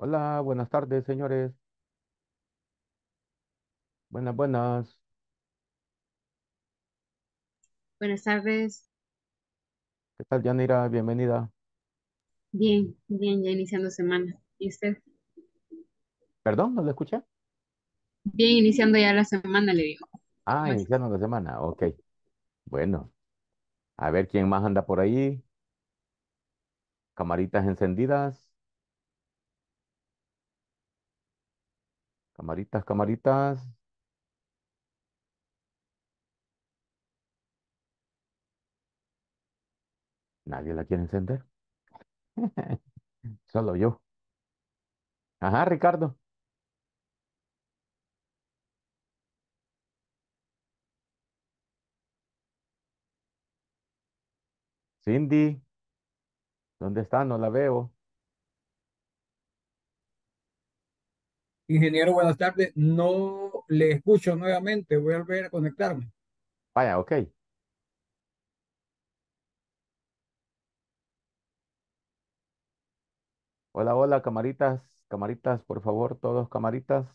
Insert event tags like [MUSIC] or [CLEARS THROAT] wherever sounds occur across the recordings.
Hola, buenas tardes, señores. Buenas, buenas. Buenas tardes. ¿Qué tal, Yanira? Bienvenida. Bien, bien, ya iniciando semana. ¿Y usted? Perdón, no le escuché. Bien, iniciando ya la semana, le digo. Ah, iniciando la semana. Ok. Bueno, a ver quién más anda por ahí. Camaritas encendidas. Camaritas, camaritas. Nadie la quiere encender. [LAUGHS] Solo yo. Ajá, Ricardo. Cindy, ¿dónde está? No la veo. Ingeniero, buenas tardes. No le escucho nuevamente. Voy a volver a conectarme. Vaya, ok. Hola, hola, camaritas, camaritas, por favor, todos camaritas.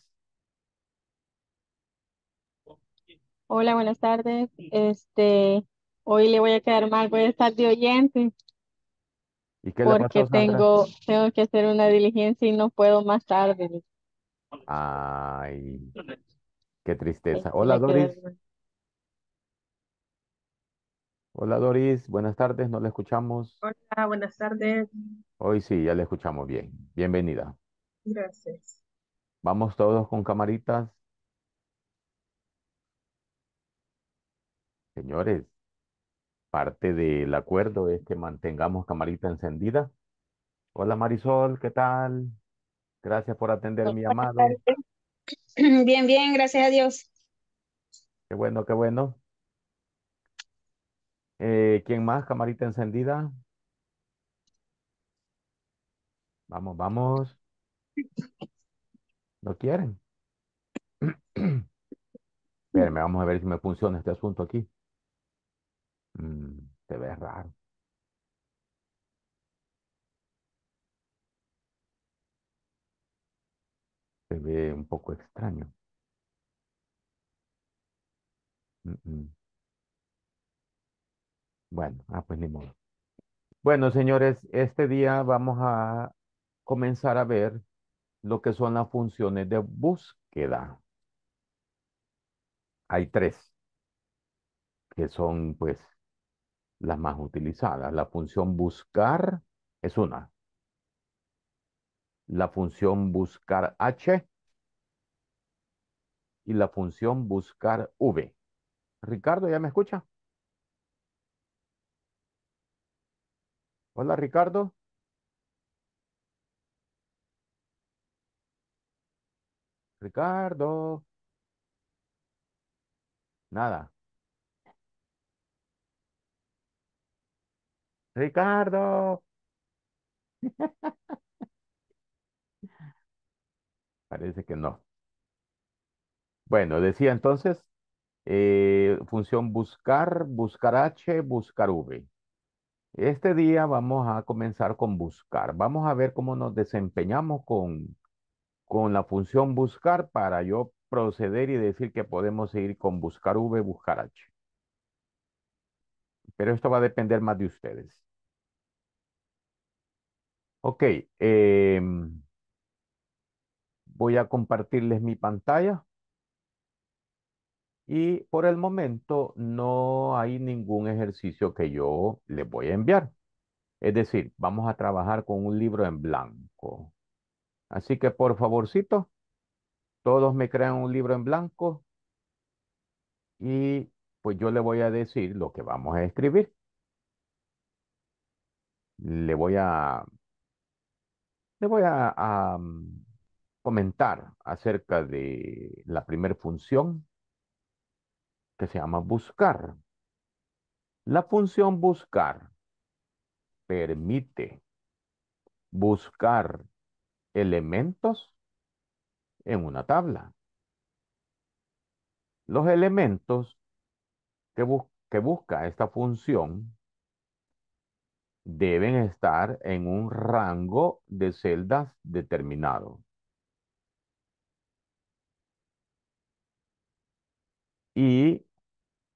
Hola, buenas tardes. Este, hoy le voy a quedar mal, voy a estar de oyente. ¿Y qué porque tengo, tengo que hacer una diligencia y no puedo más tarde. Ay, qué tristeza. Hola, Doris. Hola, Doris. Buenas tardes, no la escuchamos. Hola, buenas tardes. Hoy sí, ya la escuchamos bien. Bienvenida. Gracias. Vamos todos con camaritas. Señores, parte del acuerdo es que mantengamos camarita encendida. Hola Marisol, ¿qué tal? Gracias por atender mi amado. [CLEARS THROAT] Bien, bien, gracias a Dios. Qué bueno, qué bueno. Eh, ¿Quién más? Camarita encendida. Vamos, vamos. ¿No quieren? [CLEARS THROAT] Espérenme, vamos a ver si me funciona este asunto aquí. Se mm, ve raro. ve un poco extraño. Bueno, ah, pues ni modo. Bueno, señores, este día vamos a comenzar a ver lo que son las funciones de búsqueda. Hay tres que son pues las más utilizadas. La función buscar es una la función buscar H y la función buscar V. Ricardo, ¿ya me escucha? Hola, Ricardo. Ricardo. Nada. Ricardo. [LAUGHS] Parece que no. Bueno, decía entonces, eh, función buscar, buscar H, buscar V. Este día vamos a comenzar con buscar. Vamos a ver cómo nos desempeñamos con, con la función buscar para yo proceder y decir que podemos seguir con buscar V, buscar H. Pero esto va a depender más de ustedes. Ok. Em, Voy a compartirles mi pantalla. Y por el momento no hay ningún ejercicio que yo les voy a enviar. Es decir, vamos a trabajar con un libro en blanco. Así que por favorcito, todos me crean un libro en blanco y pues yo le voy a decir lo que vamos a escribir. Le voy a, le voy a, a comentar acerca de la primera función que se llama buscar. La función buscar permite buscar elementos en una tabla. Los elementos que, que busca esta función deben estar en un rango de celdas determinado. y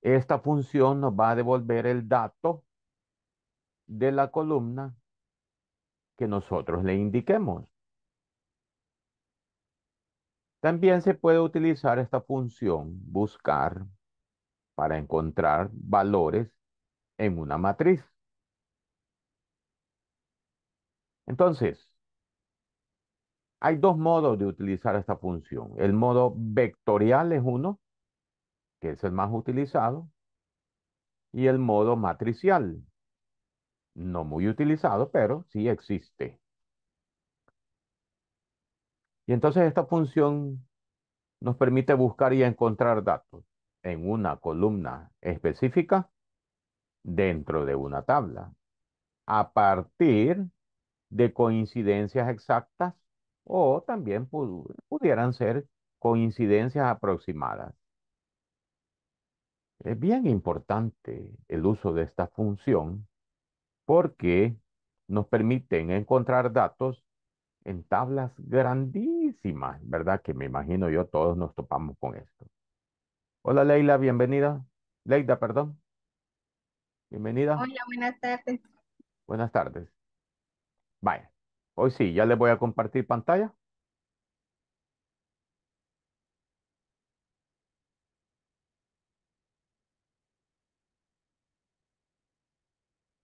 esta función nos va a devolver el dato de la columna que nosotros le indiquemos. También se puede utilizar esta función buscar para encontrar valores en una matriz. Entonces, hay dos modos de utilizar esta función. El modo vectorial es uno que es el más utilizado, y el modo matricial, no muy utilizado, pero sí existe. Y entonces esta función nos permite buscar y encontrar datos en una columna específica dentro de una tabla a partir de coincidencias exactas o también pudieran ser coincidencias aproximadas. Es bien importante el uso de esta función porque nos permiten encontrar datos en tablas grandísimas, ¿verdad? Que me imagino yo todos nos topamos con esto. Hola Leila, bienvenida. Leida, perdón. Bienvenida. Hola, buenas tardes. Buenas tardes. Vaya, hoy sí, ya les voy a compartir pantalla.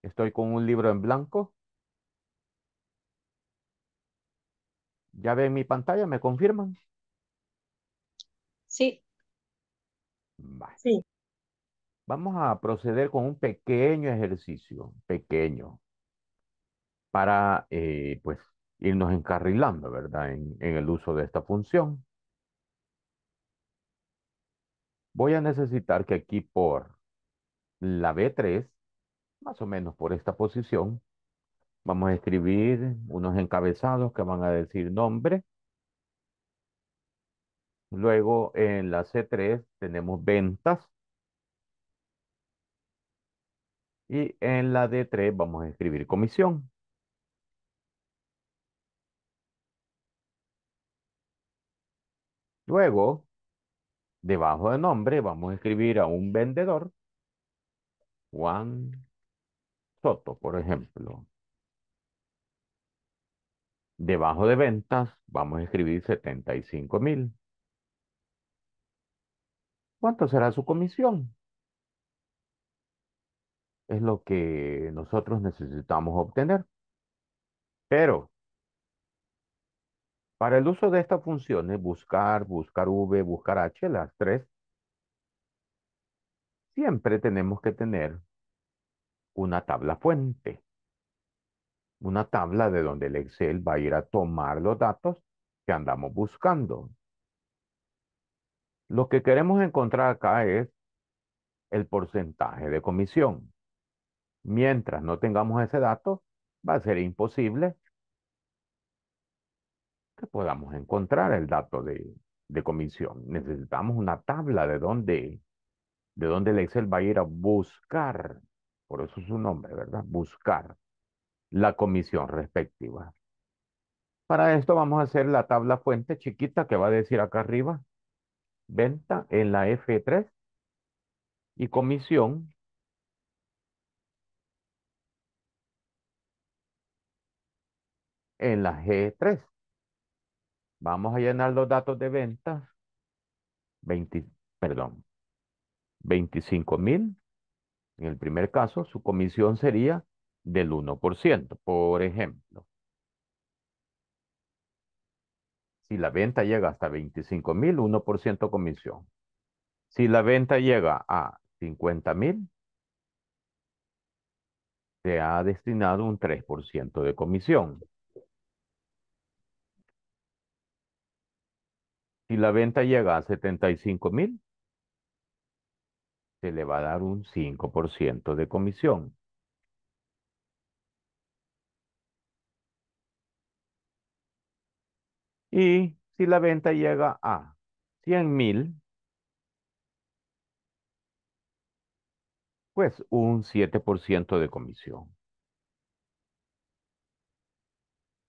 Estoy con un libro en blanco. ¿Ya ven mi pantalla? ¿Me confirman? Sí. Sí. Vamos a proceder con un pequeño ejercicio, pequeño, para eh, pues irnos encarrilando, ¿verdad? En, en el uso de esta función. Voy a necesitar que aquí por la B3 más o menos por esta posición. Vamos a escribir unos encabezados que van a decir nombre. Luego en la C3 tenemos ventas. Y en la D3 vamos a escribir comisión. Luego, debajo de nombre, vamos a escribir a un vendedor. Juan por ejemplo. Debajo de ventas vamos a escribir 75 mil. ¿Cuánto será su comisión? Es lo que nosotros necesitamos obtener. Pero para el uso de estas funciones, buscar, buscar V, buscar H, las tres, siempre tenemos que tener una tabla fuente. Una tabla de donde el Excel va a ir a tomar los datos que andamos buscando. Lo que queremos encontrar acá es el porcentaje de comisión. Mientras no tengamos ese dato, va a ser imposible que podamos encontrar el dato de, comisión. Necesitamos una tabla de donde, de donde el Excel va a ir a buscar por eso es su nombre, ¿verdad? Buscar la comisión respectiva. Para esto vamos a hacer la tabla fuente chiquita que va a decir acá arriba, venta en la F3 y comisión en la G3. Vamos a llenar los datos de venta 20, perdón, 25 mil en el primer caso, su comisión sería del 1%. Por ejemplo, si la venta llega hasta 25 mil, 1% comisión. Si la venta llega a 50 mil, se ha destinado un 3% de comisión. Si la venta llega a 75 mil, le va a dar un 5% de comisión. Y si la venta llega a 100 mil, pues un 7% de comisión.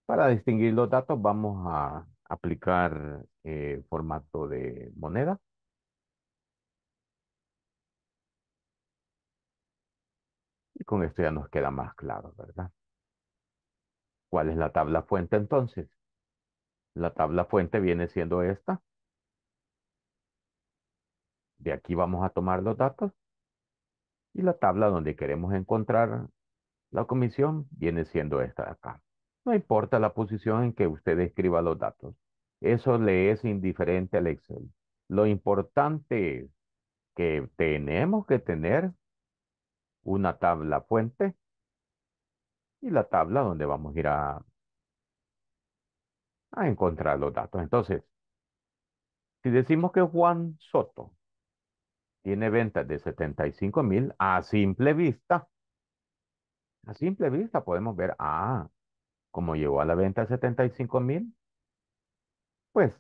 Para distinguir los datos vamos a aplicar eh, formato de moneda. con esto ya nos queda más claro, ¿verdad? ¿Cuál es la tabla fuente entonces? La tabla fuente viene siendo esta. De aquí vamos a tomar los datos. Y la tabla donde queremos encontrar la comisión viene siendo esta de acá. No importa la posición en que usted escriba los datos. Eso le es indiferente al Excel. Lo importante es que tenemos que tener una tabla fuente y la tabla donde vamos a ir a, encontrar los datos. Entonces, si decimos que Juan Soto tiene ventas de 75 mil, a simple vista, a simple vista podemos ver, ah, cómo llegó a la venta de 75 mil, pues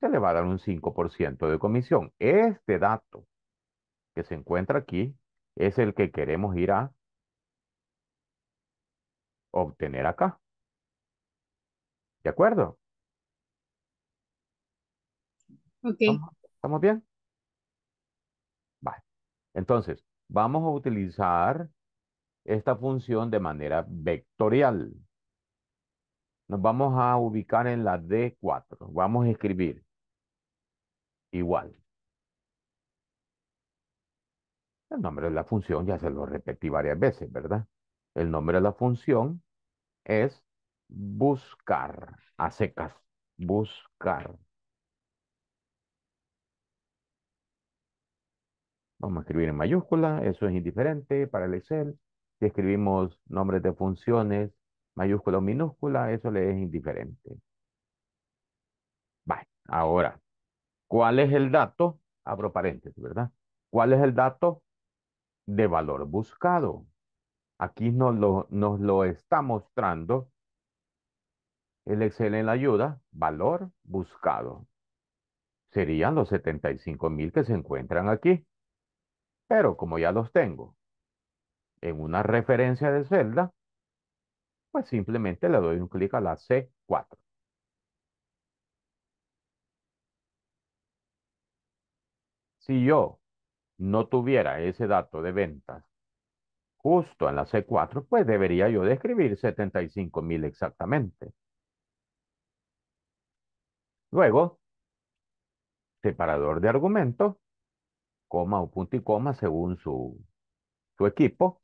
se le va a dar un 5% de comisión. Este dato que se encuentra aquí es el que queremos ir a obtener acá. ¿De acuerdo? Ok. ¿Estamos bien? Vale. Entonces, vamos a utilizar esta función de manera vectorial. Nos vamos a ubicar en la D4. Vamos a escribir igual. El nombre de la función, ya se lo repetí varias veces, ¿verdad? El nombre de la función es buscar, a secas, buscar. Vamos a escribir en mayúscula, eso es indiferente para el Excel. Si escribimos nombres de funciones, mayúscula o minúscula, eso le es indiferente. Vale, ahora, ¿cuál es el dato? Abro paréntesis, ¿verdad? ¿Cuál es el dato de valor buscado. Aquí nos lo, nos lo está mostrando el Excel en la ayuda, valor buscado. Serían los 75 mil que se encuentran aquí. Pero como ya los tengo en una referencia de celda, pues simplemente le doy un clic a la C4. Si yo no tuviera ese dato de ventas justo en la C4, pues debería yo describir 75.000 mil exactamente. Luego, separador de argumentos, coma o punto y coma según su, su equipo.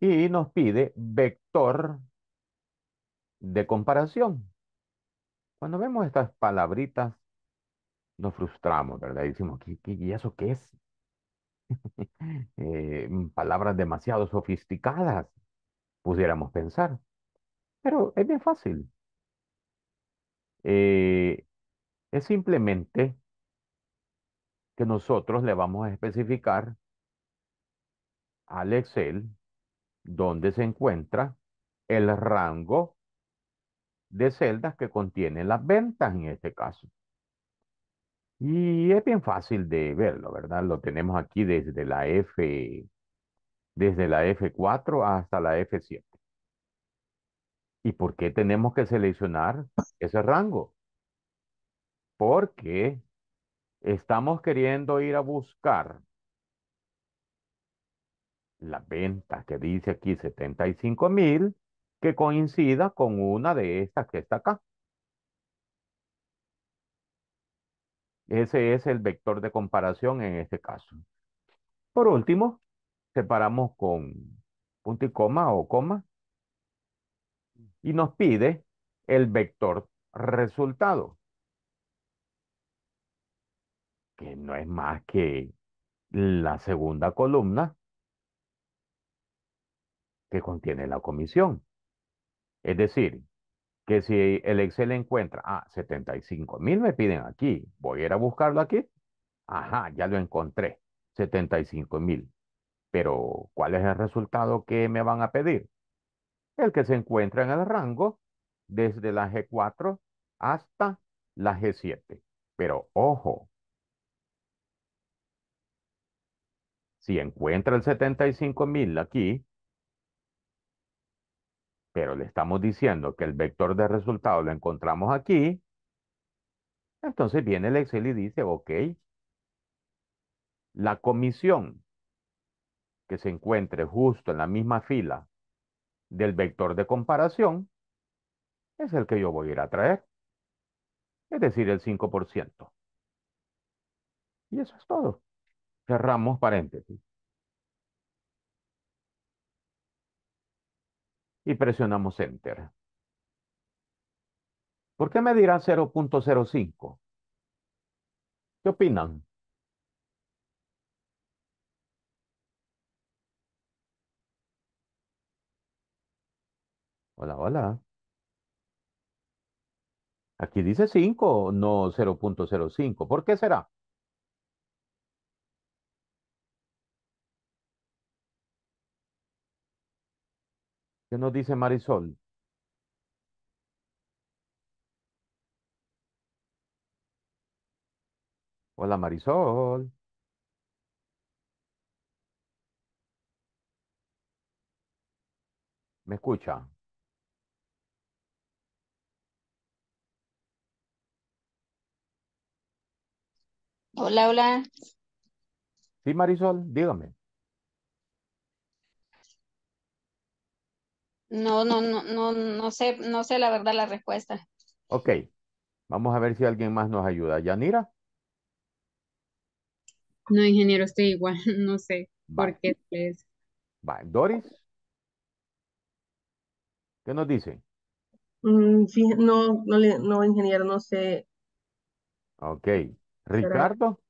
Y nos pide vector de comparación. Cuando vemos estas palabritas nos frustramos, ¿verdad? Y decimos, ¿qué, y eso qué es? [LAUGHS] Eh, mm, palabras demasiado sofisticadas, pudiéramos pensar. Pero es bien fácil. Eh, es simplemente que nosotros le vamos a especificar al Excel donde se encuentra el rango de celdas que contienen las ventas en este caso. Y es bien fácil de verlo, ¿verdad? Lo tenemos aquí desde la F, desde la F4 hasta la F7. ¿Y por qué tenemos que seleccionar ese rango? Porque estamos queriendo ir a buscar la venta que dice aquí 75 mil que coincida con una de estas que está acá. Ese es el vector de comparación en este caso. Por último, separamos con punto y coma o coma y nos pide el vector resultado, que no es más que la segunda columna que contiene la comisión. Es decir, que si el Excel encuentra, ah, 75.000 me piden aquí, voy a ir a buscarlo aquí, ajá, ya lo encontré, 75.000. pero ¿cuál es el resultado que me van a pedir? El que se encuentra en el rango desde la G4 hasta la G7, pero ojo, si encuentra el 75.000 aquí, pero le estamos diciendo que el vector de resultado lo encontramos aquí, entonces viene el Excel y dice, ok, la comisión que se encuentre justo en la misma fila del vector de comparación es el que yo voy a ir a traer, es decir, el 5%. Y eso es todo. Cerramos paréntesis. y presionamos Enter. ¿Por qué me dirá 0.05? ¿Qué opinan? Hola, hola. Aquí dice 5, no 0.05. ¿Por qué será? ¿Qué nos dice Marisol? Hola Marisol. ¿Me escucha? Hola, hola. Sí, Marisol, dígame. No, no, no, no, no sé, no sé la verdad la respuesta. Ok, vamos a ver si alguien más nos ayuda. ¿Yanira? No, ingeniero, estoy igual, [LAUGHS] no sé por qué es. Doris, ¿qué nos dice? Mm, sí, no, no, no, ingeniero, no sé. Ok, Ricardo.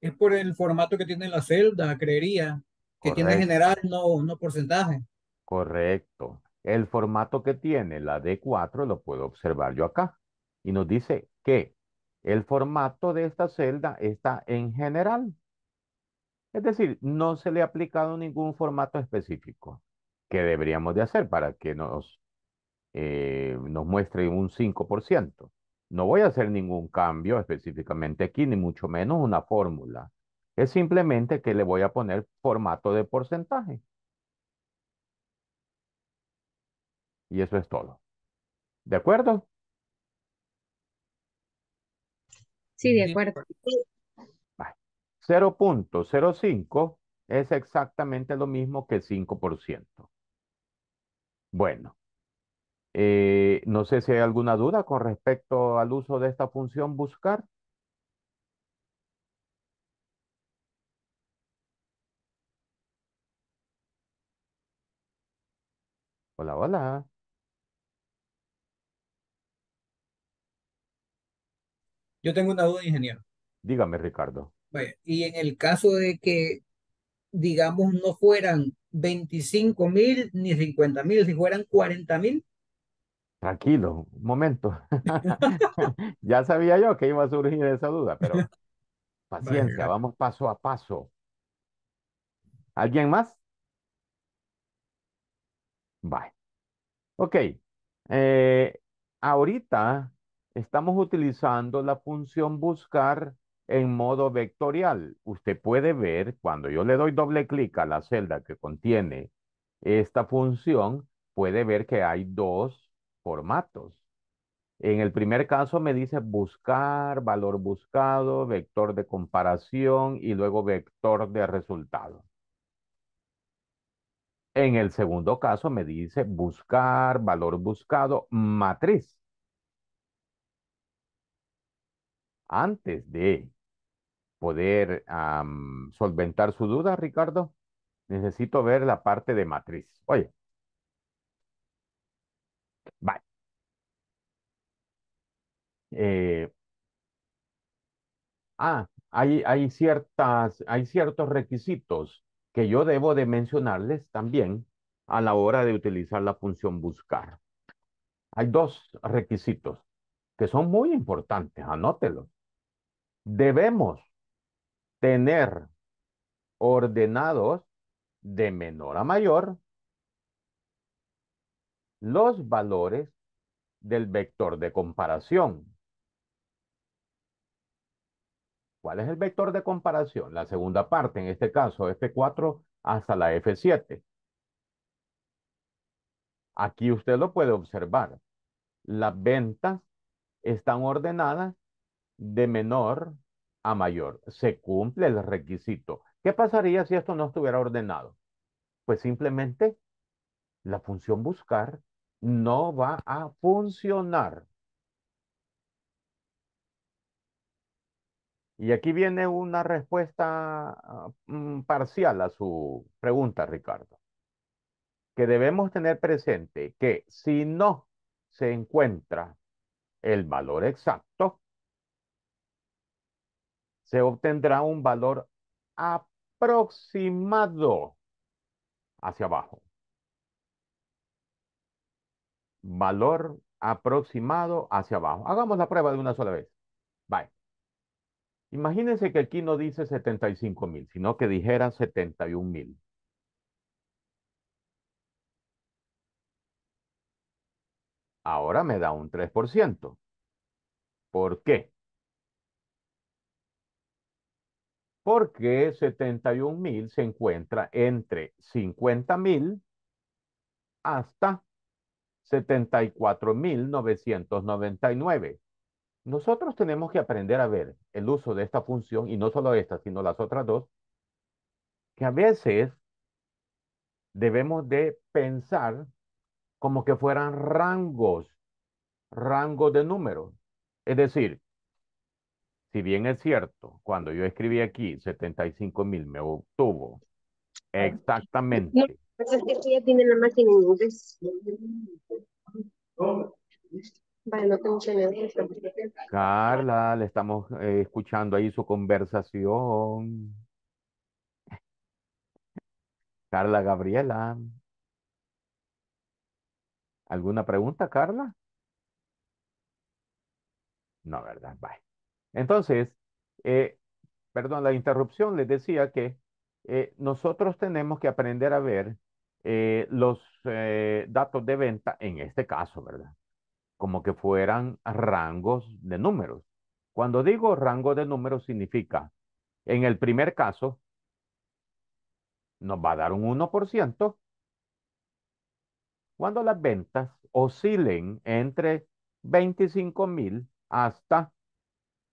Es por el formato que tiene la celda, creería, que tiene general, no, no porcentaje. Correcto. El formato que tiene la D4 lo puedo observar yo acá. Y nos dice que el formato de esta celda está en general. Es decir, no se le ha aplicado ningún formato específico que deberíamos de hacer para que nos, eh, nos muestre un 5%. No voy a hacer ningún cambio específicamente aquí, ni mucho menos una fórmula. Es simplemente que le voy a poner formato de porcentaje. Y eso es todo. ¿De acuerdo? Sí, de acuerdo. 0.05 es exactamente lo mismo que 5%. Bueno, eh, no sé si hay alguna duda con respecto al uso de esta función buscar. Hola, hola. Yo tengo una duda, ingeniero. Dígame, Ricardo. y en el caso de que, digamos, no fueran 25 mil ni 50 mil, si fueran 40 mil. Tranquilo, un momento. [LAUGHS] ya sabía yo que iba a surgir esa duda, pero [LAUGHS] paciencia, vamos paso a paso. ¿Alguien más? Bye. Ok. Eh, ahorita estamos utilizando la función buscar en modo vectorial. Usted puede ver cuando yo le doy doble clic a la celda que contiene esta función, puede ver que hay dos formatos. En el primer caso me dice buscar, valor buscado, vector de comparación y luego vector de resultado. En el segundo caso me dice buscar, valor buscado, matriz. antes de poder solventar su duda, Ricardo, necesito ver la parte de matriz. Oye. Vale. Eh. ah, hay, hay, ciertas, hay ciertos requisitos que yo debo de mencionarles también a la hora de utilizar la función buscar. Hay dos requisitos que son muy importantes, anótelos debemos tener ordenados de menor a mayor los valores del vector de comparación. ¿Cuál es el vector de comparación? La segunda parte, en este caso, F4 hasta la F7. Aquí usted lo puede observar. Las ventas están ordenadas de menor a mayor. Se cumple el requisito. ¿Qué pasaría si esto no estuviera ordenado? Pues simplemente la función buscar no va a funcionar. Y aquí viene una respuesta ah, mm, parcial a su pregunta, Ricardo. Que debemos tener presente que si no se encuentra el valor exacto, se obtendrá un valor aproximado hacia abajo. Valor aproximado hacia abajo. Hagamos la prueba de una sola vez. Bye. Imagínense que aquí no dice 75 mil, sino que dijera 71 mil. Ahora me da un 3%. ¿Por qué? porque 71 mil se encuentra entre 50 mil hasta 74.999. Nosotros tenemos que aprender a ver el uso de esta función, y no solo esta, sino las otras dos, que a veces debemos de pensar como que fueran rangos, rangos de números. Es decir, si bien es cierto, cuando yo escribí aquí 75 mil me obtuvo exactamente. No, tiene la Carla, le estamos eh, escuchando ahí su conversación. Carla Gabriela. ¿Alguna pregunta, Carla? No, ¿verdad? Bye. Entonces, eh, perdón, la interrupción les decía que eh, nosotros tenemos que aprender a ver eh, los datos de venta, en este caso, ¿verdad? Como que fueran rangos de números. Cuando digo rango de números significa, en el primer caso, nos va a dar un 1% cuando las ventas oscilen entre 25 mil hasta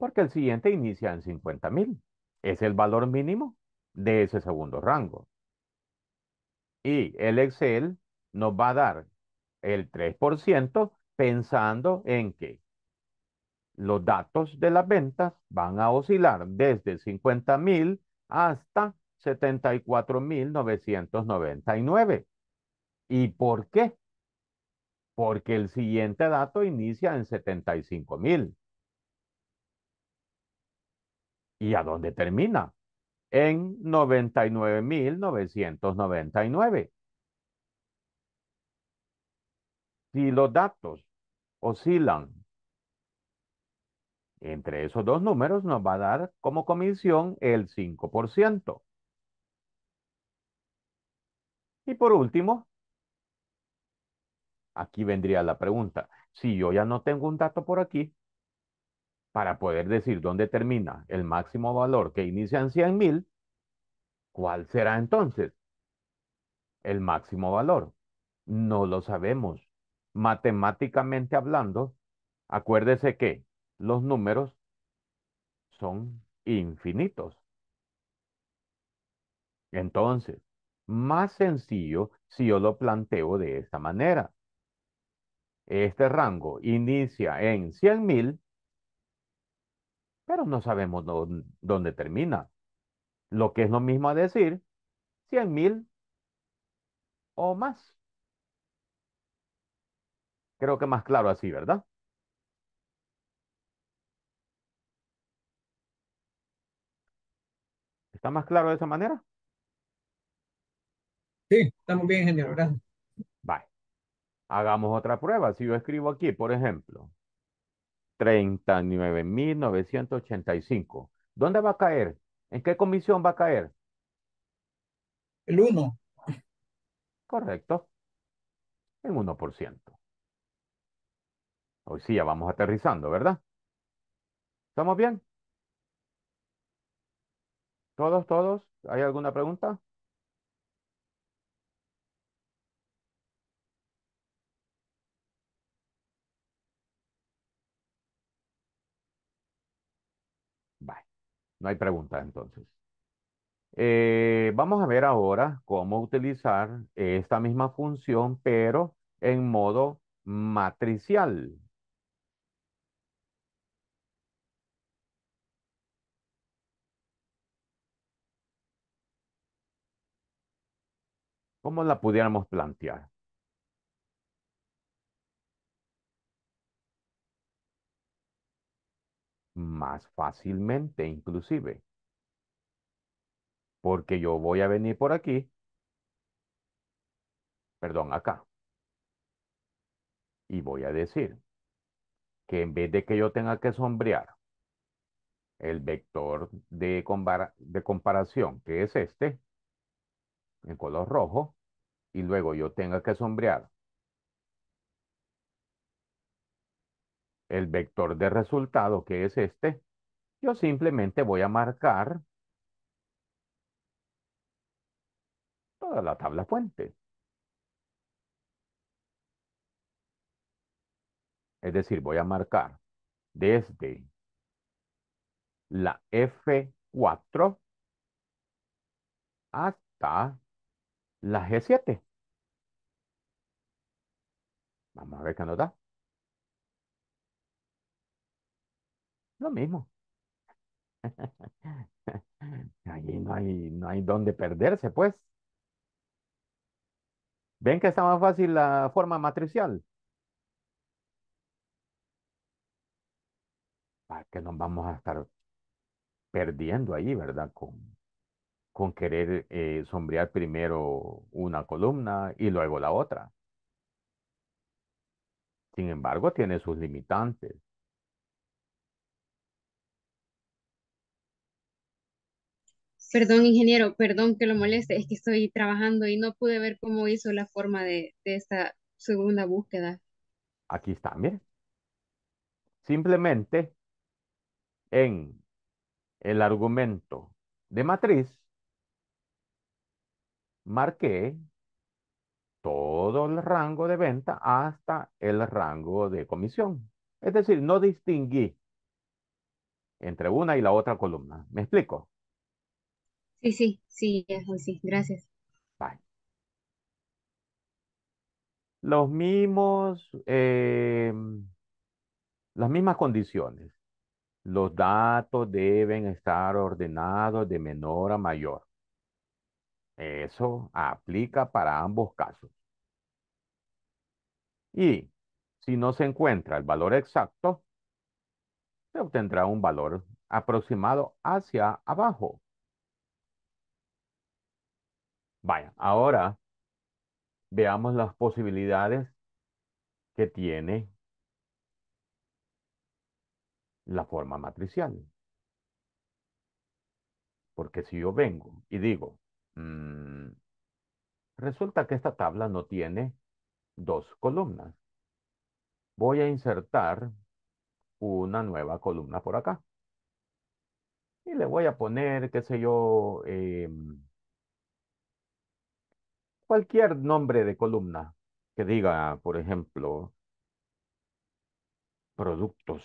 porque el siguiente inicia en $50,000. Es el valor mínimo de ese segundo rango. Y el Excel nos va a dar el 3% pensando en que los datos de las ventas van a oscilar desde $50,000 hasta 74.999. ¿Y por qué? Porque el siguiente dato inicia en $75,000. ¿Y a dónde termina? En 99.999. Si los datos oscilan entre esos dos números, nos va a dar como comisión el 5%. Y por último, aquí vendría la pregunta. Si yo ya no tengo un dato por aquí, para poder decir dónde termina el máximo valor que inicia en 100.000, ¿cuál será entonces el máximo valor? No lo sabemos. Matemáticamente hablando, acuérdese que los números son infinitos. Entonces, más sencillo si yo lo planteo de esta manera. Este rango inicia en 100.000, pero no sabemos dónde, termina. Lo que es lo mismo a decir 100 mil o más. Creo que más claro así, ¿verdad? ¿Está más claro de esa manera? Sí, estamos bien, ingeniero. Gracias. Hagamos otra prueba. Si yo escribo aquí, por ejemplo, 39.985. ¿Dónde va a caer? ¿En qué comisión va a caer? El 1. Correcto. El 1%. Hoy sí ya vamos aterrizando, ¿verdad? ¿Estamos bien? ¿Todos, todos? ¿Hay alguna pregunta? No hay pregunta, entonces. Eh, vamos a ver ahora cómo utilizar esta misma función, pero en modo matricial. ¿Cómo la pudiéramos plantear? más fácilmente inclusive. Porque yo voy a venir por aquí, perdón, acá. Y voy a decir que en vez de que yo tenga que sombrear el vector de, comparación, que es este, en color rojo, y luego yo tenga que sombrear el vector de resultado, que es este, yo simplemente voy a marcar toda la tabla fuente. Es decir, voy a marcar desde la F4 hasta la G7. Vamos a ver qué nos da. Lo mismo. Allí [LAUGHS] no hay, no hay dónde perderse, pues. ¿Ven que está más fácil la forma matricial? ¿Para qué nos vamos a estar perdiendo ahí, verdad? Con, con querer eh, sombrear primero una columna y luego la otra. Sin embargo, tiene sus limitantes. Perdón, ingeniero, perdón que lo moleste, es que estoy trabajando y no pude ver cómo hizo la forma de, esta segunda búsqueda. Aquí está, mire. Simplemente en el argumento de matriz, marqué todo el rango de venta hasta el rango de comisión. Es decir, no distinguí entre una y la otra columna. ¿Me explico? Sí, sí, sí, gracias. Los mismos, eh, las mismas condiciones. Los datos deben estar ordenados de menor a mayor. Eso aplica para ambos casos. Y si no se encuentra el valor exacto, se obtendrá un valor aproximado hacia abajo. Vaya, ahora veamos las posibilidades que tiene la forma matricial. Porque si yo vengo y digo, mm, resulta que esta tabla no tiene dos columnas. Voy a insertar una nueva columna por acá. Y le voy a poner, qué sé yo, eh, cualquier nombre de columna que diga, por ejemplo, productos.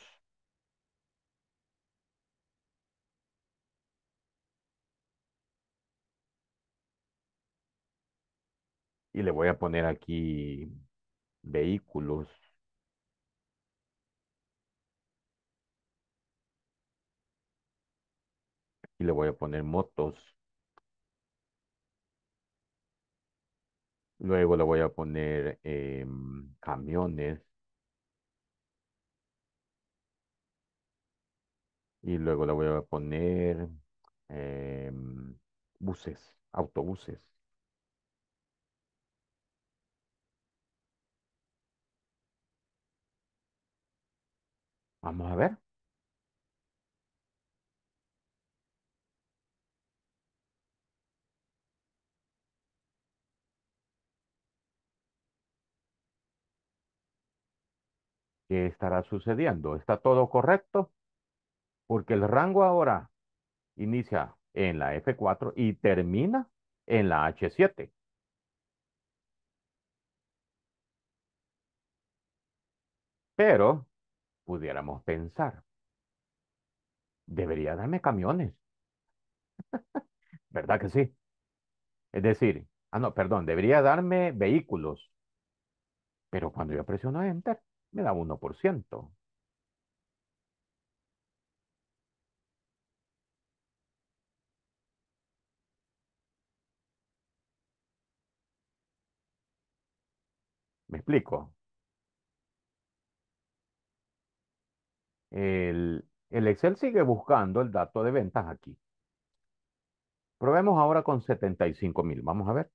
Y le voy a poner aquí vehículos. Y le voy a poner motos. Luego le voy a poner em, camiones. Y luego le voy a poner em, buses, autobuses. Vamos a ver. estará sucediendo. ¿Está todo correcto? Porque el rango ahora inicia en la F4 y termina en la H7. Pero pudiéramos pensar, debería darme camiones. [LAUGHS] ¿Verdad que sí? Es decir, ah, no, perdón, debería darme vehículos. Pero cuando yo presiono Enter, me da 1%. ¿Me explico? El, Excel sigue buscando el dato de ventas aquí. Probemos ahora con 75 mil. Vamos a ver.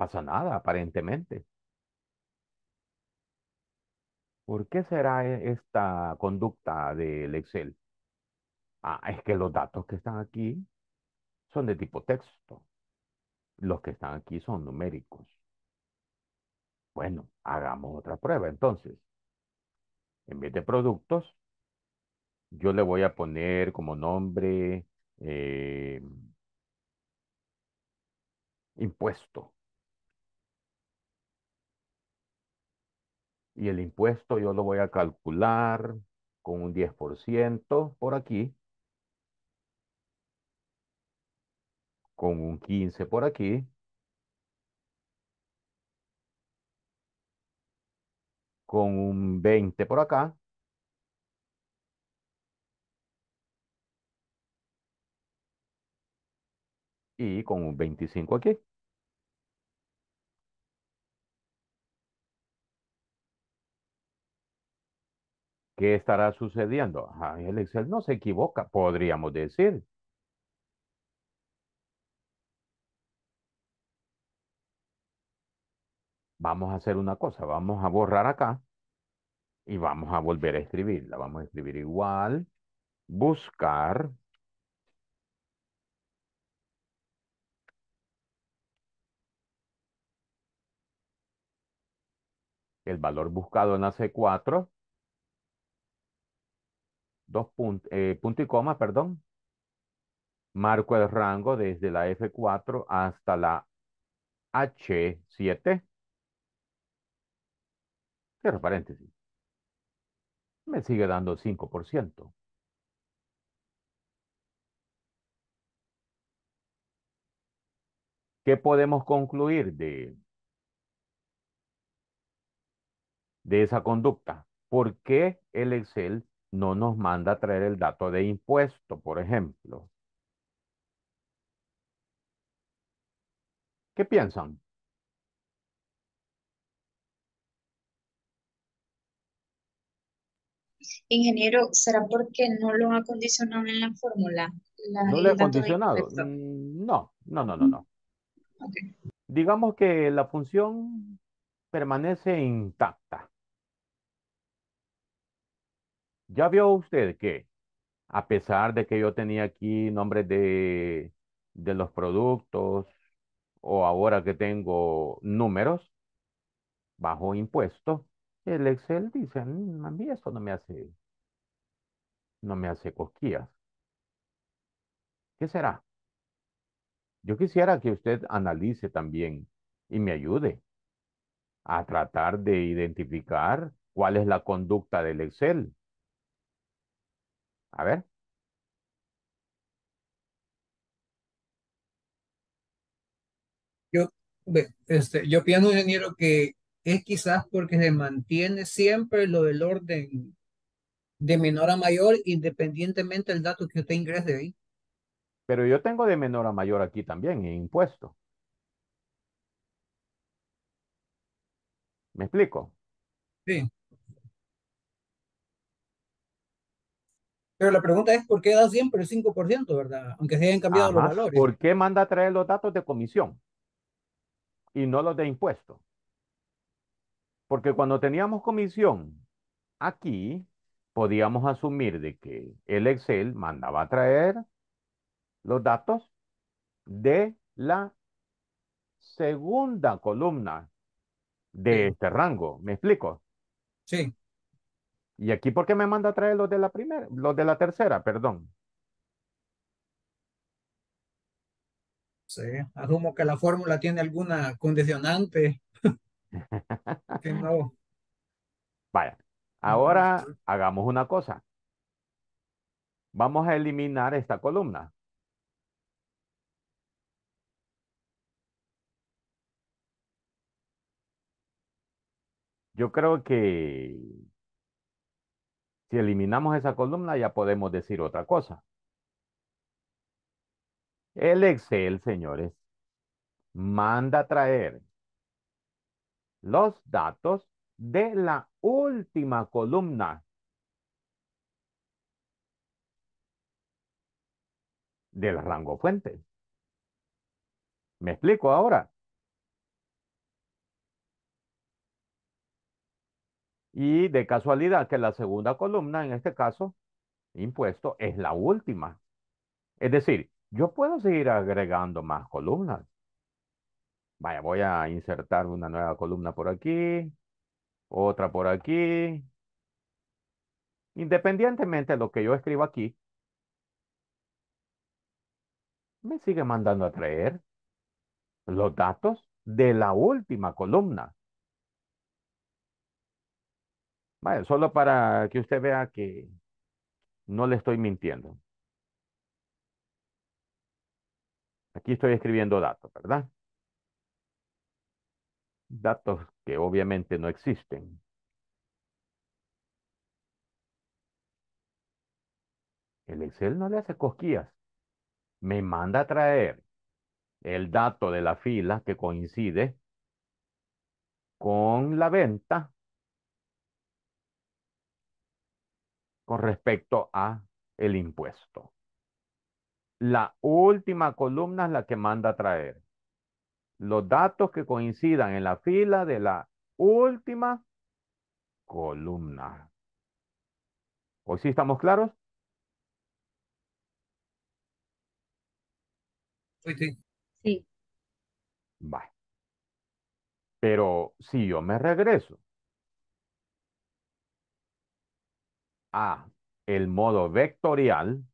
pasa nada aparentemente. ¿Por qué será e, esta conducta del Excel? Ah, es que los datos que están aquí son de tipo texto. Los que están aquí son numéricos. Bueno, hagamos otra prueba entonces. En vez de productos, yo le voy a poner como nombre eh, impuesto. y el impuesto yo lo voy a calcular con un 10% por aquí, con un 15 por aquí, con un 20 por acá, y con un 25 aquí. ¿Qué estará sucediendo? Ah, el Excel no se equivoca, podríamos decir. Vamos a hacer una cosa, vamos a borrar acá y vamos a volver a escribir. La Vamos a escribir igual, buscar el valor buscado en la C4 dos eh, punto y coma, perdón, marco el rango desde la F4 hasta la H7. Cierro paréntesis. Me sigue dando 5%. ¿Qué podemos concluir de, de esa conducta? ¿Por qué el Excel no nos manda traer el dato de impuesto, por ejemplo. ¿Qué piensan? Ingeniero, ¿será porque no lo ha condicionado en la fórmula? no lo ha condicionado. No, no, no, no, no. Digamos que la función permanece intacta. Ya vio usted que, a pesar de que yo tenía aquí nombres de, los productos o ahora que tengo números bajo impuesto, el Excel dice, a mí eso no me hace, no me hace cosquillas. ¿Qué será? Yo quisiera que usted analice también y me ayude a tratar de identificar cuál es la conducta del Excel. A ver. Yo, este, yo pienso, ingeniero, que es quizás porque se mantiene siempre lo del orden de menor a mayor, independientemente del dato que usted ingrese ahí. Pero yo tengo de menor a mayor aquí también, impuesto. ¿Me explico? Sí. Pero la pregunta es, ¿por qué da siempre el 5%, verdad? Aunque se hayan cambiado los valores. ¿Por qué manda a traer los datos de comisión y no los de impuesto? Porque cuando teníamos comisión aquí, podíamos asumir de que el Excel mandaba a traer los datos de la segunda columna de este rango. ¿Me explico? Sí. ¿Y aquí por qué me manda a traer los de la primera, los de la tercera, perdón? Sí, asumo que la fórmula tiene alguna condicionante. [LAUGHS] no. Vaya, ahora hagamos una cosa. Vamos a eliminar esta columna. Yo creo que si eliminamos esa columna ya podemos decir otra cosa. El Excel, señores, manda traer los datos de la última columna del rango fuente. ¿Me explico ahora? Y de casualidad que la segunda columna, en este caso, impuesto, es la última. Es decir, yo puedo seguir agregando más columnas. Vaya, voy a insertar una nueva columna por aquí, otra por aquí. Independientemente de lo que yo escriba aquí, me sigue mandando a traer los datos de la última columna. Bueno, solo para que usted vea que no le estoy mintiendo. Aquí estoy escribiendo datos, ¿verdad? Datos que obviamente no existen. El Excel no le hace cosquillas. Me manda a traer el dato de la fila que coincide con la venta con respecto a el impuesto. La última columna es la que manda a traer. Los datos que coincidan en la fila de la última columna. ¿Hoy sí estamos claros? Sí. Sí. sí. Vale. Pero si yo me regreso a el modo vectorial,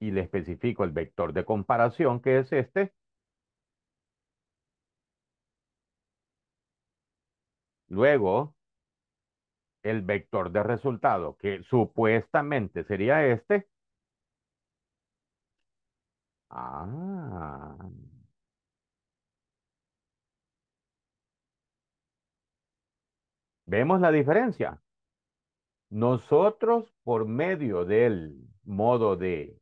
y le especifico el vector de comparación, que es este, luego el vector de resultado, que supuestamente sería este. Ah. Vemos la diferencia. Nosotros por medio del modo de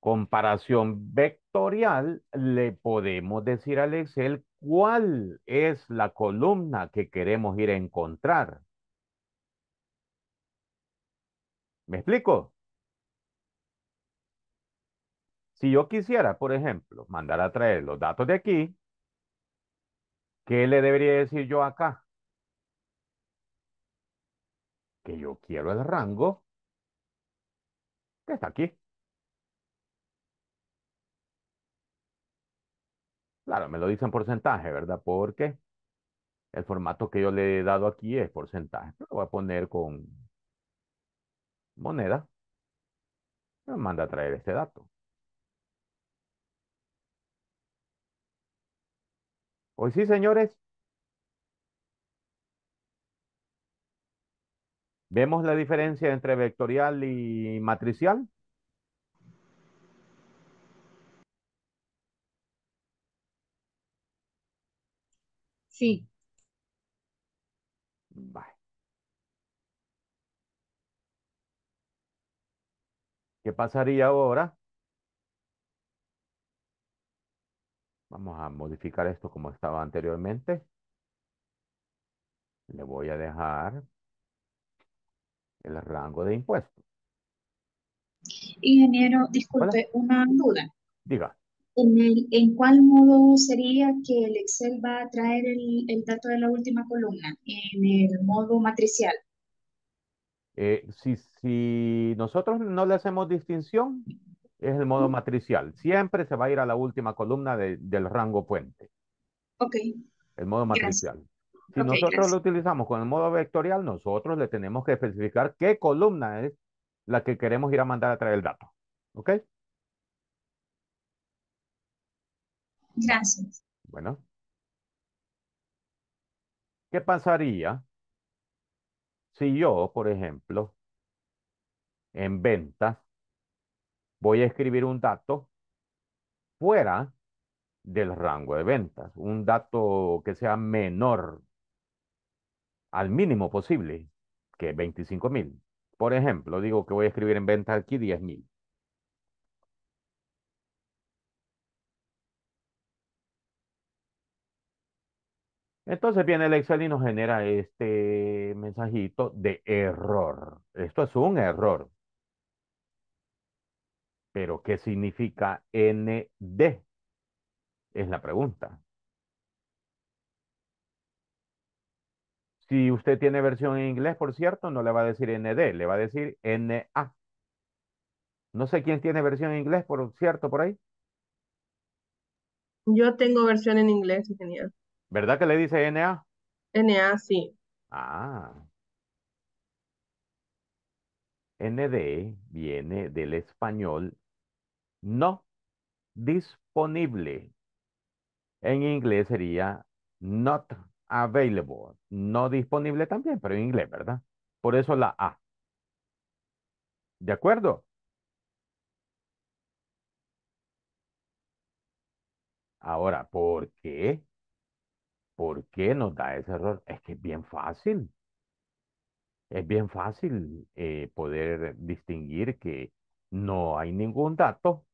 comparación vectorial le podemos decir al Excel cuál es la columna que queremos ir a encontrar. ¿Me explico? Si yo quisiera, por ejemplo, mandar a traer los datos de aquí ¿Qué le debería decir yo acá? Que yo quiero el rango que está aquí. Claro, me lo dicen porcentaje, ¿verdad? Porque el formato que yo le he dado aquí es porcentaje. Lo voy a poner con moneda. Me manda a traer este dato. Hoy pues sí, señores. ¿Vemos la diferencia entre vectorial y matricial? Sí. ¿Qué pasaría ahora? Vamos a modificar esto como estaba anteriormente. Le voy a dejar el rango de impuestos. Ingeniero, disculpe, una duda. Diga. ¿En, el, ¿En, cuál modo sería que el Excel va a traer el, dato de la última columna? ¿En el modo matricial? Eh, si, si nosotros no le hacemos distinción, es el modo matricial. Siempre se va a ir a la última columna del rango puente. Ok. El modo matricial. Si nosotros lo utilizamos con el modo vectorial, nosotros le tenemos que especificar qué columna es la que queremos ir a mandar a traer el dato. ¿Ok? Gracias. Bueno. ¿Qué pasaría si yo, por ejemplo, en ventas, voy a escribir un dato fuera del rango de ventas, un dato que sea menor al mínimo posible, que 25 mil. Por ejemplo, digo que voy a escribir en ventas aquí 10.000. mil. Entonces viene el Excel y nos genera este mensajito de error. Esto es un error. Pero, ¿qué significa ND? Es la pregunta. Si usted tiene versión en inglés, por cierto, no le va a decir ND, le va a decir NA. No sé quién tiene versión en inglés, por cierto, por ahí. Yo tengo versión en inglés, genial ¿Verdad que le dice NA? NA, sí. Ah. ND viene del español no disponible. En inglés sería not available, no disponible también, pero en inglés, ¿verdad? Por eso la A. ¿De acuerdo? Ahora, ¿por qué? ¿Por qué nos da ese error? Es que es bien fácil. Es bien fácil eh, poder distinguir que no hay ningún dato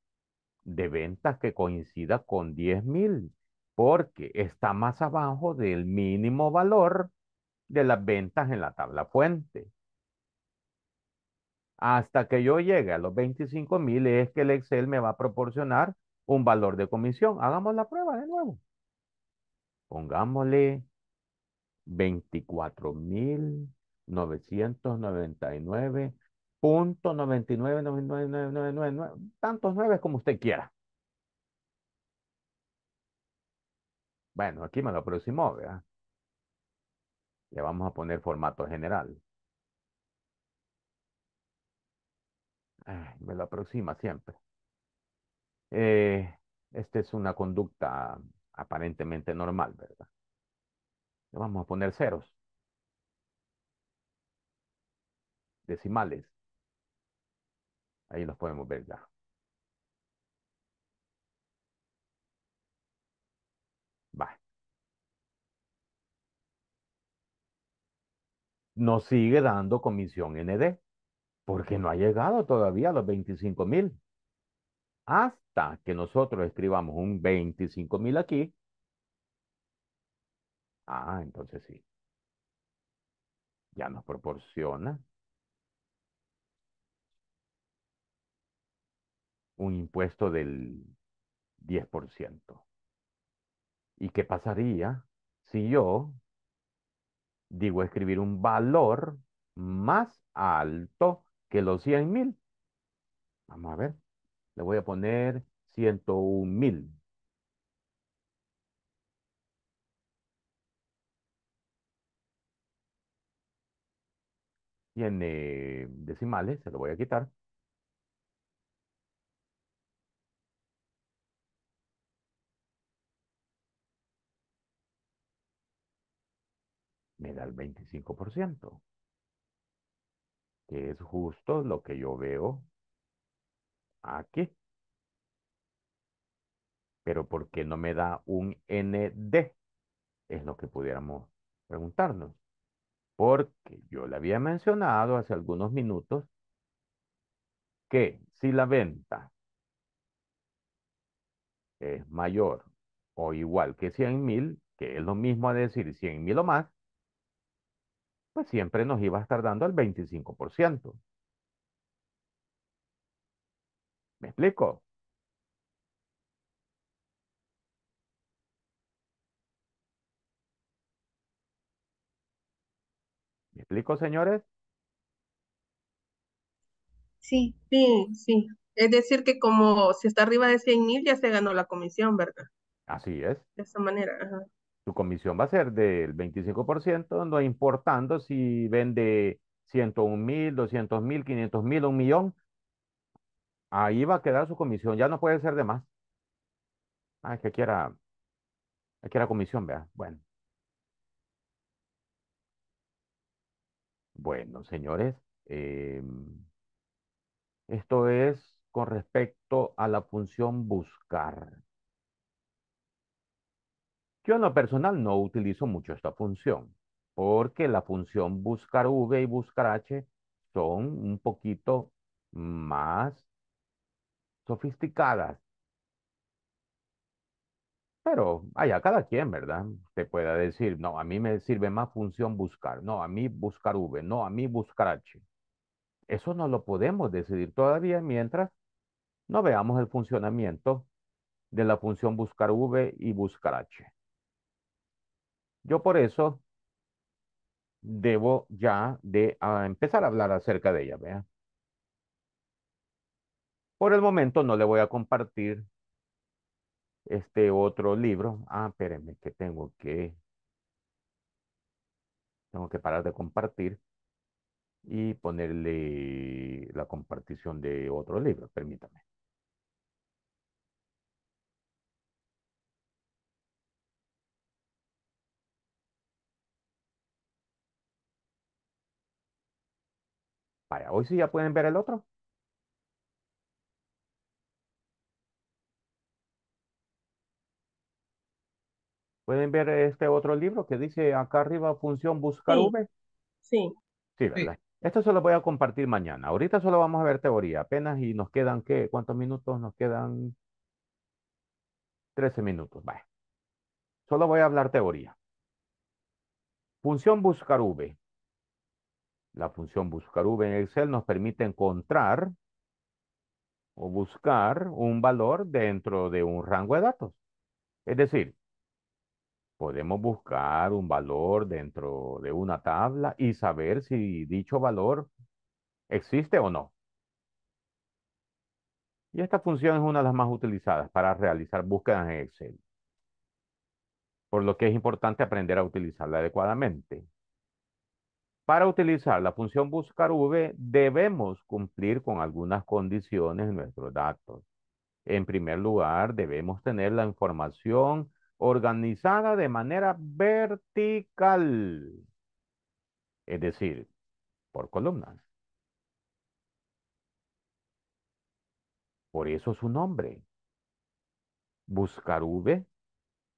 de ventas que coincida con 10.000. mil, porque está más abajo del mínimo valor de las ventas en la tabla fuente. Hasta que yo llegue a los 25.000 mil es que el Excel me va a proporcionar un valor de comisión. Hagamos la prueba de nuevo. Pongámosle 24 mil 999 punto tantos nueve como usted quiera. Bueno, aquí me lo aproximó, ¿verdad? Le vamos a poner formato general. me lo aproxima siempre. Eh, esta es una conducta aparentemente normal, ¿verdad? Le vamos a poner ceros. Decimales. Ahí nos podemos ver ya. Va. Nos sigue dando comisión ND porque no ha llegado todavía a los 25 mil. Hasta que nosotros escribamos un 25 mil aquí. Ah, entonces sí. Ya nos proporciona un impuesto del 10%. ¿Y qué pasaría si yo digo escribir un valor más alto que los 100 mil? Vamos a ver, le voy a poner 101 mil. Tiene decimales, se lo voy a quitar. me da el 25%, que es justo lo que yo veo aquí. Pero ¿por qué no me da un ND? Es lo que pudiéramos preguntarnos. Porque yo le había mencionado hace algunos minutos que si la venta es mayor o igual que 100 mil, que es lo mismo a decir 100 mil o más, pues siempre nos iba a estar dando el 25%. ¿Me explico? ¿Me explico, señores? Sí, sí, sí. Es decir, que como si está arriba de 100 mil, ya se ganó la comisión, ¿verdad? Así es. De esa manera. Ajá su comisión va a ser del 25%, no importando si vende 101 mil, 200 mil, 500 mil, un millón, ahí va a quedar su comisión, ya no puede ser de más. Ah, que quiera, que comisión, vea, bueno. Bueno, señores, em, esto es con respecto a la función buscar. Yo en lo personal no utilizo mucho esta función, porque la función buscar v y buscar h son un poquito más sofisticadas. Pero allá cada quien, ¿verdad? Te pueda decir, no, a mí me sirve más función buscar, no, a mí buscar v, no, a mí buscar h. Eso no lo podemos decidir todavía mientras no veamos el funcionamiento de la función buscar v y buscar h. Yo por eso debo ya de ah, empezar a hablar acerca de ella, vea. Por el momento no le voy a compartir este otro libro. Ah, espérenme que tengo que tengo que parar de compartir y ponerle la compartición de otro libro, permítame. hoy sí ya pueden ver el otro. Pueden ver este otro libro que dice acá arriba función buscar V. Sí. Sí, ¿verdad? Esto se lo voy a compartir mañana. Ahorita solo vamos a ver teoría apenas y nos quedan, ¿qué? ¿Cuántos minutos? Nos quedan 13 minutos. Vaya. Solo voy a hablar teoría. Función buscar V. La función buscar en Excel nos permite encontrar o buscar un valor dentro de un rango de datos. Es decir, podemos buscar un valor dentro de una tabla y saber si dicho valor existe o no. Y esta función es una de las más utilizadas para realizar búsquedas en Excel. Por lo que es importante aprender a utilizarla adecuadamente. Para utilizar la función buscar v, debemos cumplir con algunas condiciones en nuestros datos. En primer lugar, debemos tener la información organizada de manera vertical, es decir, por columnas. Por eso su nombre. Buscar V,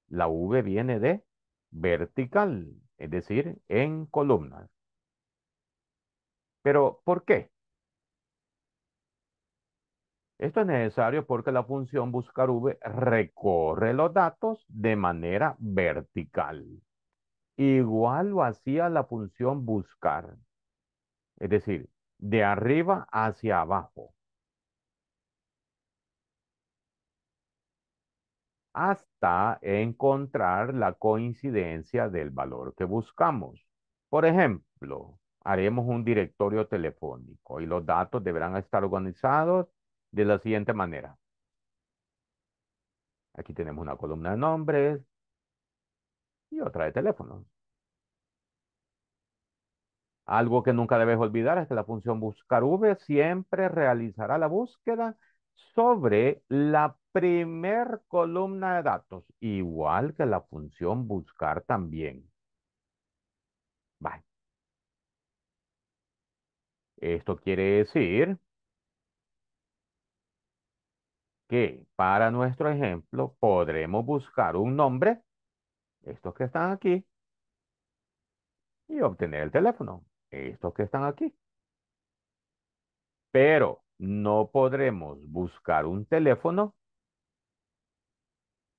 la V viene de vertical, es decir, en columnas. Pero, ¿por qué? Esto es necesario porque la función buscar v recorre los datos de manera vertical. Igual lo hacía la función buscar. Es decir, de arriba hacia abajo. Hasta encontrar la coincidencia del valor que buscamos. Por ejemplo, haremos un directorio telefónico y los datos deberán estar organizados de la siguiente manera. Aquí tenemos una columna de nombres y otra de teléfonos. Algo que nunca debes olvidar es que la función buscar v siempre realizará la búsqueda sobre la primer columna de datos, igual que la función buscar también. Bye. Esto quiere decir que para nuestro ejemplo podremos buscar un nombre, estos que están aquí, y obtener el teléfono, estos que están aquí. Pero no podremos buscar un teléfono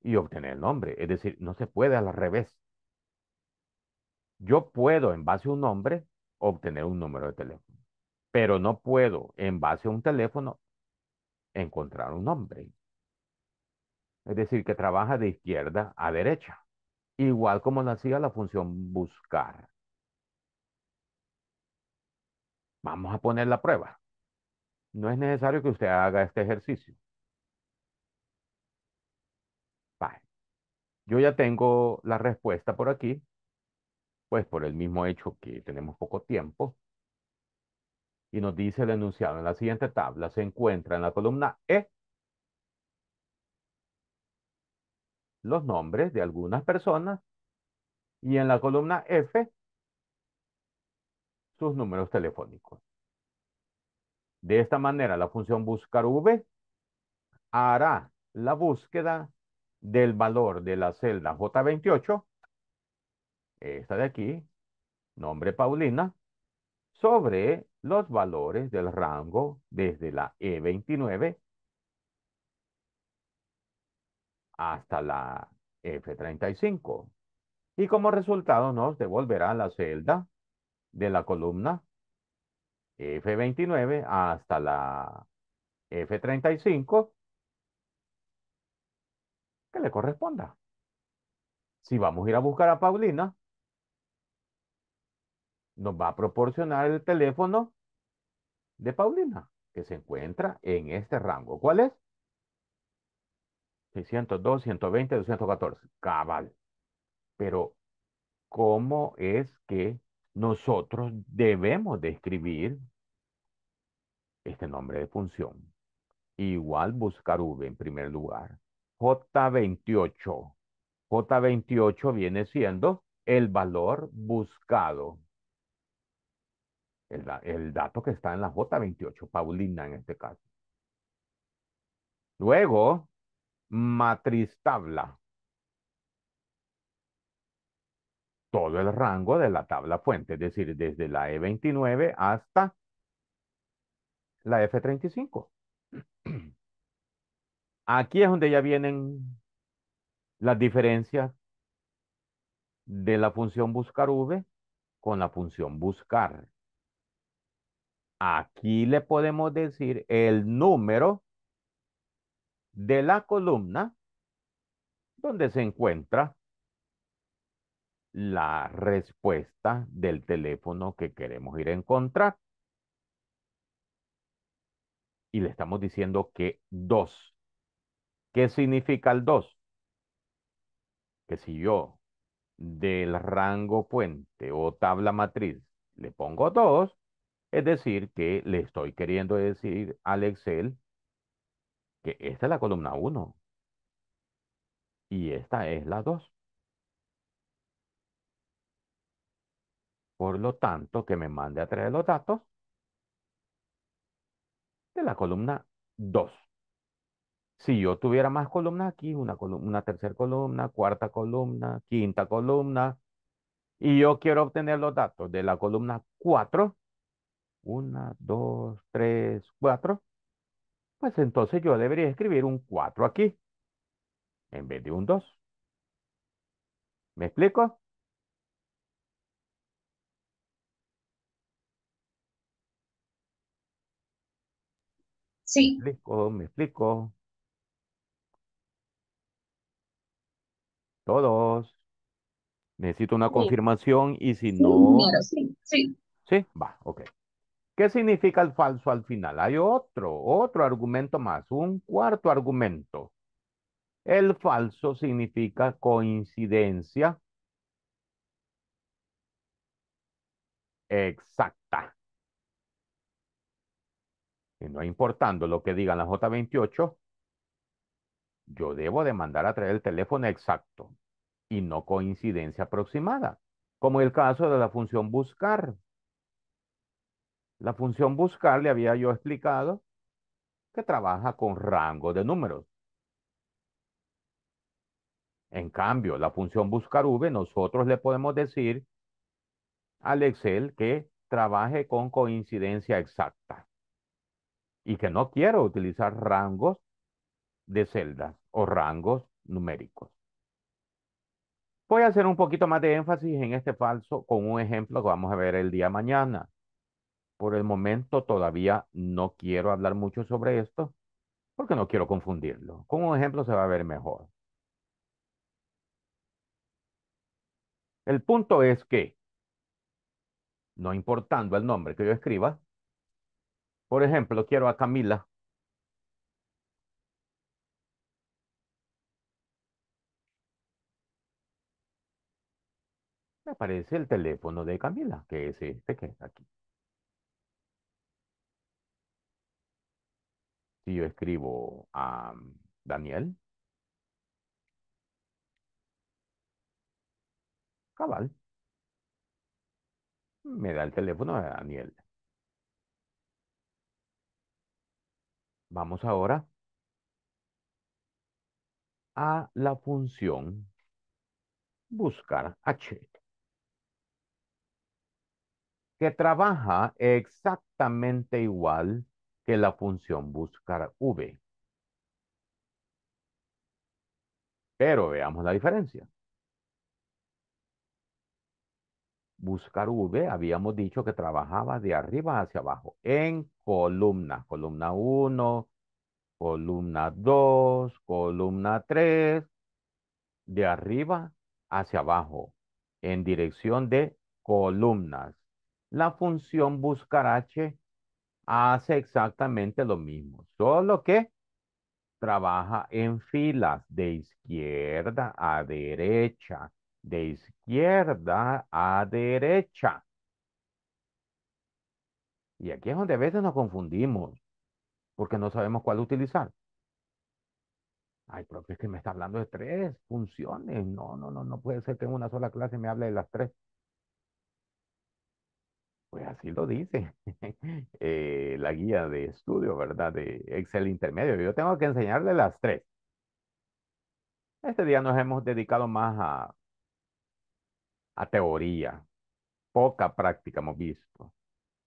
y obtener el nombre. Es decir, no se puede al revés. Yo puedo, en base a un nombre, obtener un número de teléfono pero no puedo, en base a un teléfono, encontrar un nombre. Es decir, que trabaja de izquierda a derecha, igual como lo la función buscar. Vamos a poner la prueba. No es necesario que usted haga este ejercicio. Yo ya tengo la respuesta por aquí, pues por el mismo hecho que tenemos poco tiempo y nos dice el enunciado. En la siguiente tabla se encuentra en la columna E los nombres de algunas personas y en la columna F sus números telefónicos. De esta manera, la función buscar V hará la búsqueda del valor de la celda J28, esta de aquí, nombre Paulina, sobre los valores del rango desde la E29 hasta la F35. Y como resultado nos devolverá la celda de la columna F29 hasta la F35 que le corresponda. Si vamos a ir a buscar a Paulina, nos va a proporcionar el teléfono de Paulina, que se encuentra en este rango. ¿Cuál es? 602, 120, 214. Cabal. Pero, ¿cómo es que nosotros debemos describir este nombre de función? Igual buscar V en primer lugar. J28. J28 viene siendo el valor buscado el, dato que está en la J28, Paulina en este caso. Luego, matriz tabla. Todo el rango de la tabla fuente, es decir, desde la E29 hasta la F35. [CLEARS THROAT] Aquí es donde ya vienen las diferencias de la función buscar V con la función buscar. Aquí le podemos decir el número de la columna donde se encuentra la respuesta del teléfono que queremos ir a encontrar. Y le estamos diciendo que 2. ¿Qué significa el 2? Que si yo del rango puente o tabla matriz le pongo 2, es decir, que le estoy queriendo decir al Excel que esta es la columna 1 y esta es la 2. Por lo tanto, que me mande a traer los datos de la columna 2. Si yo tuviera más columnas aquí, una, tercera columna, cuarta columna, quinta columna, y yo quiero obtener los datos de la columna 4, una, dos, tres, cuatro. Pues entonces yo debería escribir un cuatro aquí, en vez de un dos. ¿Me explico? Sí. Me explico, me explico. Todos. Necesito una confirmación y si mm, no... sí, sí. Sí, va, ok. ¿Qué significa el falso al final? Hay otro, otro argumento más, un cuarto argumento. El falso significa coincidencia exacta. Y no importando lo que digan la J28, yo debo de mandar a traer el teléfono exacto y no coincidencia aproximada, como el caso de la función buscar. La función buscar, le había yo explicado, que trabaja con rango de números. En cambio, la función buscar v, nosotros le podemos decir al Excel que trabaje con coincidencia exacta y que no quiero utilizar rangos de celdas o rangos numéricos. Voy a hacer un poquito más de énfasis en este falso con un ejemplo que vamos a ver el día mañana. Por el momento todavía no quiero hablar mucho sobre esto porque no quiero confundirlo. Con un ejemplo se va a ver mejor. El punto es que, no importando el nombre que yo escriba, por ejemplo, quiero a Camila. Me aparece el teléfono de Camila, que es este que está aquí. yo escribo a Daniel, cabal, me da el teléfono de Daniel. Vamos ahora a la función buscar H, que trabaja exactamente igual la función buscar v. Pero veamos la diferencia. Buscar V, habíamos dicho que trabajaba de arriba hacia abajo en columnas. Columna 1, columna 2, columna 3, de arriba hacia abajo, en dirección de columnas. La función buscar H hace exactamente lo mismo, solo que trabaja en filas de izquierda a derecha, de izquierda a derecha. Y aquí es donde a veces nos confundimos, porque no sabemos cuál utilizar. Ay, profe, es que me está hablando de tres funciones. No, no, no, no puede ser que en una sola clase me hable de las tres. Pues así lo dice [LAUGHS] eh, la guía de estudio, ¿verdad? De Excel intermedio. Yo tengo que enseñarle las tres. Este día nos hemos dedicado más a, a teoría. Poca práctica hemos visto.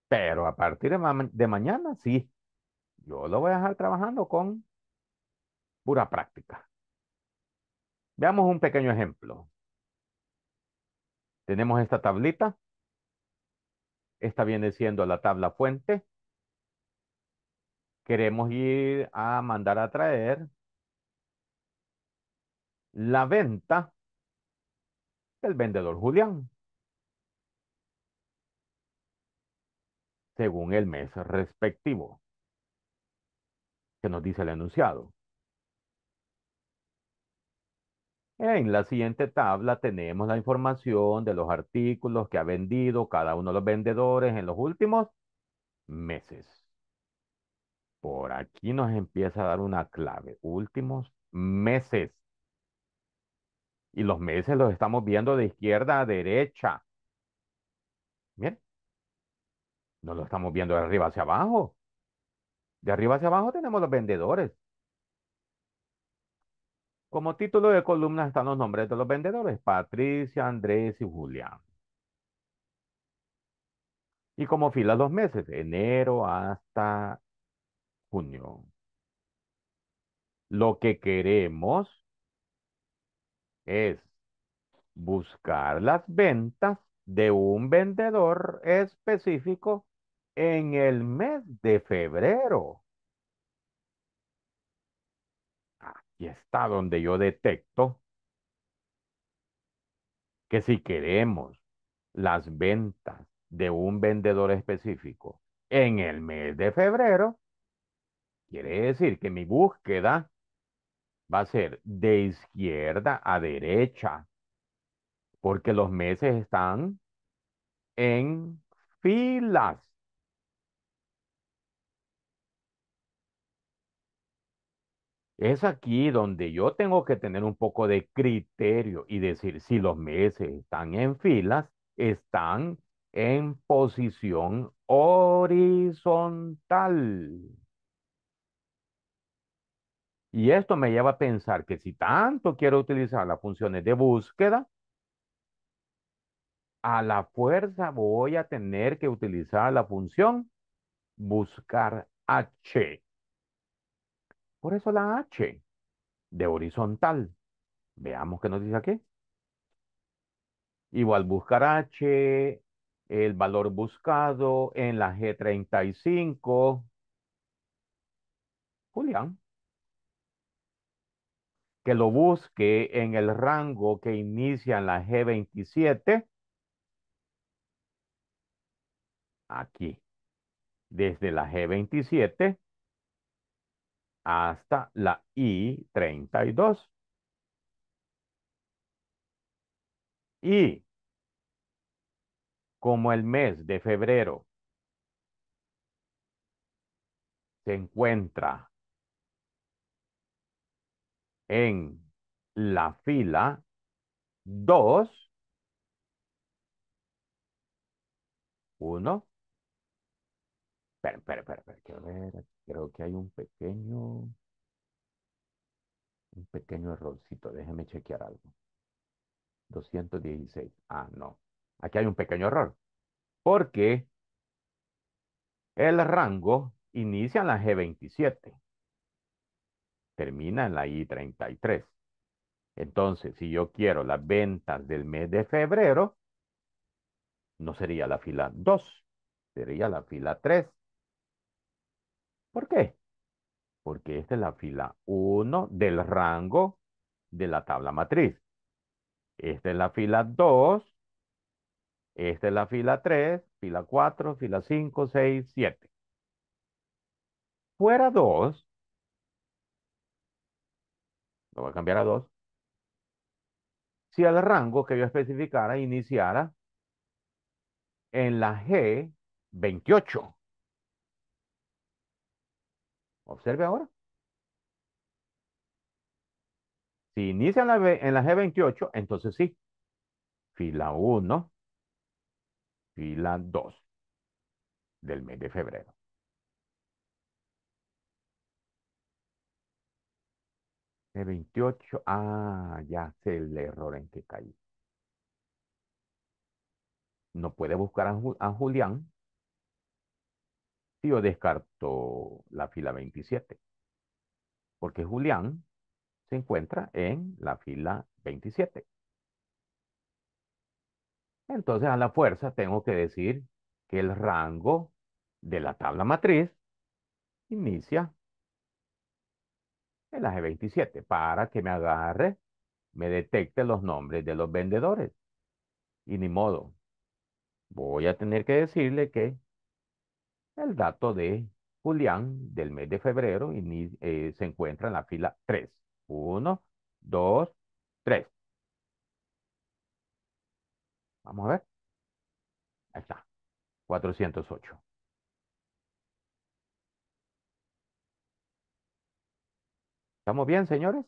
Pero a partir de, de mañana, sí. Yo lo voy a dejar trabajando con pura práctica. Veamos un pequeño ejemplo. Tenemos esta tablita esta viene siendo la tabla fuente. Queremos ir a mandar a traer la venta del vendedor Julián. Según el mes respectivo que nos dice el enunciado. Eh, en la siguiente tabla tenemos la información de los artículos que ha vendido cada uno de los vendedores en los últimos meses. Por aquí nos empieza a dar una clave. Últimos meses. Y los meses los estamos viendo de izquierda a derecha. Bien. No lo estamos viendo de arriba hacia abajo. De arriba hacia abajo tenemos los vendedores. Como título de columna están los nombres de los vendedores, Patricia, Andrés y Julián. Y como fila los meses, de enero hasta junio. Lo que queremos es buscar las ventas de un vendedor específico en el mes de febrero. Y está donde yo detecto que si queremos las ventas de un vendedor específico en el mes de febrero, quiere decir que mi búsqueda va a ser de izquierda a derecha, porque los meses están en filas. Es aquí donde yo tengo que tener un poco de criterio y decir si los meses están en filas, están en posición horizontal. Y esto me lleva a pensar que si tanto quiero utilizar las funciones de búsqueda, a la fuerza voy a tener que utilizar la función buscar H. Por eso la H de horizontal. Veamos qué nos dice aquí. Igual buscar H, el valor buscado en la G35. Julián. Que lo busque en el rango que inicia en la G27. Aquí. Desde la G27 hasta la I32. Y como el mes de febrero se encuentra en la fila 2, 1, espera, espera, espera, quiero ver aquí. Creo que hay un pequeño, un pequeño errorcito. Déjeme chequear algo. 216. Ah, no. Aquí hay un pequeño error. Porque el rango inicia en la G27. Termina en la I33. Entonces, si yo quiero las ventas del mes de febrero, no sería la fila 2, sería la fila 3 ¿Por qué? Porque esta es la fila 1 del rango de la tabla matriz. Esta es la fila 2. Esta es la fila 3, fila 4, fila 5, 6, 7. Fuera 2. Lo voy a cambiar a 2. Si el rango que yo especificara iniciara en la G28. Observe ahora. Si inicia en la, G28, entonces sí. Fila 1, fila 2 del mes de febrero. G28, ah, ya sé el error en que caí. No puede buscar a, a Julián yo descarto la fila 27, porque Julián se encuentra en la fila 27. Entonces, a la fuerza tengo que decir que el rango de la tabla matriz inicia en la G27 para que me agarre, me detecte los nombres de los vendedores. Y ni modo, voy a tener que decirle que el dato de Julián del mes de febrero eh, se encuentra en la fila 3. 1, 2, 3. Vamos a ver. Ahí está. 408. ¿Estamos bien, señores?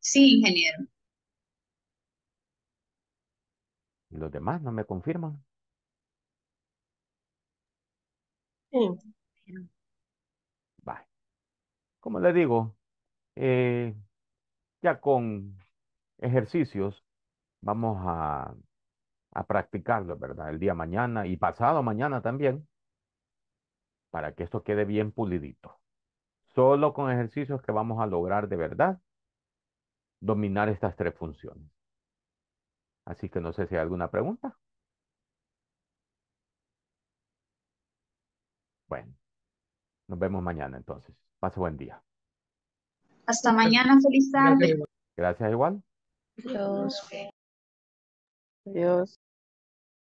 Sí, ingeniero. Los demás no me confirman. Sí. Como le digo, eh, ya con ejercicios vamos a, a practicarlo, ¿verdad? El día mañana y pasado mañana también, para que esto quede bien pulidito. Solo con ejercicios que vamos a lograr de verdad dominar estas tres funciones. Así que no sé si hay alguna pregunta. Bueno, nos vemos mañana entonces. Pase buen día. Hasta mañana, feliz tarde. Gracias igual. Dios. Dios.